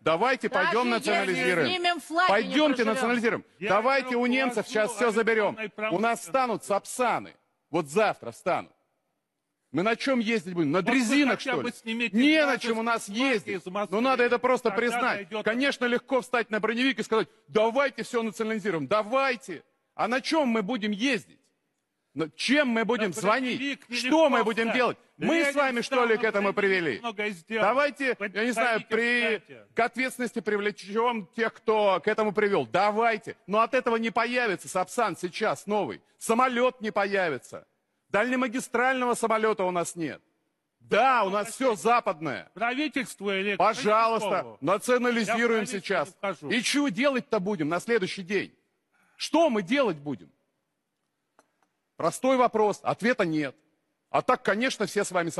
Давайте пойдем национализируем. Пойдемте национализируем. Давайте у немцев сейчас все заберем. У нас станут сапсаны. Вот завтра встанут. Мы на чем ездить будем? На дрезинах, что ли? Не на чем у нас ездить. Но ну, надо это просто признать. Конечно, легко встать на броневик и сказать, давайте все национализируем, давайте. А на чем мы будем ездить? Но чем мы будем да, звонить? что мы будем делать? Мы с вами, что ли, к этому привели? Давайте, я не знаю, при, к ответственности привлечем тех, кто к этому привел. Давайте. Но от этого не появится Сапсан сейчас новый. Самолет не появится. Дальнемагистрального самолета у нас нет. Да, у нас все западное. Правительство или... Пожалуйста, национализируем сейчас. И что делать-то будем на следующий день? Что мы делать будем? Простой вопрос, ответа нет. А так, конечно, все с вами согласны.